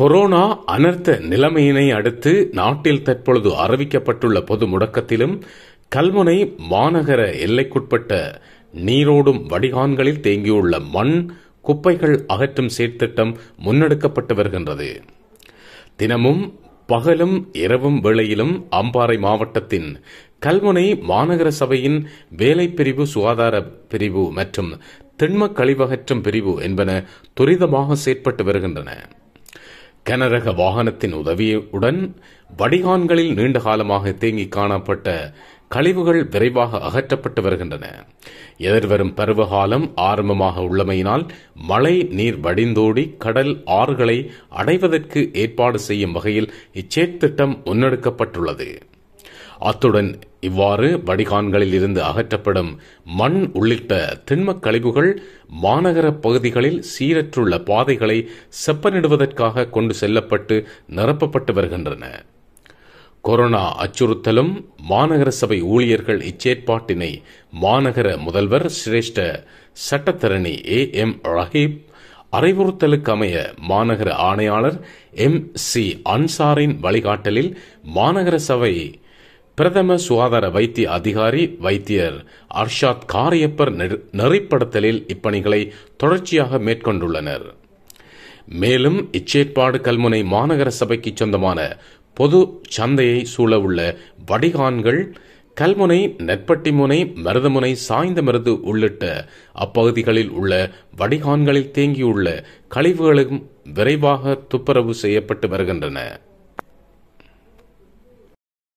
corona அனர்த்த நிலைமையினை அடுத்து நாட்டில் தற்பொழுது அறிவிக்கப்பட்டுள்ள பொது முடக்கத்திலும் கல்முனை மாநகர எல்லைக்குட்பட்ட நீரோடும் வடிகான்களில் தேங்கியுள்ள மண் குப்பைகள் அகற்றும் சீர்திட்டம் முன்னெடுக்கப்பட்டு வருகின்றது தினமும் பகலும் இரவும் வேளையிலும் அம்பாறை மாவட்டத்தின் கல்முனை மாநகர சபையின் வேலை பிரிவு சுகாதார பிரிவு மற்றும் திண்ம கழிவகற்றும் பிரிவு என்பன துரிதமாக செயற்பட்டு வருகின்றன கனரக வாகனத்தின் உதவியுடன் வடிகான்களில் நீண்ட காலமாக தேங்கி காணப்பட்ட கழிவுகள் விரைவாக அகற்றப்பட்டு வருகின்றன எதிர்வரும் பருவகாலம் ஆரம்பமாக உள்ளமையினால் மழை நீர் வடிந்தோடி கடல் ஆறுகளை அடைவதற்கு ஏற்பாடு செய்யும் வகையில் இச்சேத் திட்டம் முன்னெடுக்கப்பட்டுள்ளது அத்துடன் இவ்வாறு வடிகான்களில் இருந்து அகற்றப்படும் மண் உள்ளிட்ட திண்மக் கழிவுகள் மாநகர பகுதிகளில் சீரற்றுள்ள பாதைகளை செப்பனிடுவதற்காக கொண்டு செல்லப்பட்டு நிரப்பப்பட்டு வருகின்றன கொரோனா அச்சுறுத்தலும் மாநகர சபை ஊழியர்கள் இச்சேற்பாட்டினை மாநகர முதல்வர் சிரேஷ்ட சட்டத்தரணி ஏ எம் ரஹீப் அறிவுறுத்தலுக்கு அமைய மாநகர ஆணையாளர் எம் சி அன்சாரின் வழிகாட்டலில் மாநகர சபை பிரதம சுகாதார வைத்திய அதிகாரி வைத்தியர் அர்ஷாத் காரியப்பர் நெறிப்படுத்தலில் இப்பணிகளை தொடர்ச்சியாக மேற்கொண்டுள்ளனர் மேலும் இச்சேற்பாடு கல்முனை மாநகர சபைக்கு சொந்தமான பொது சந்தையை சூழவுள்ள வடிகான்கள் கல்முனை நெற்பட்டிமுனை மருதமுனை சாய்ந்த மருது உள்ளிட்ட அப்பகுதிகளில் உள்ள வடிகான்களில் தேங்கியுள்ள கழிவுகளும் விரைவாக துப்புரவு செய்யப்பட்டு வருகின்றன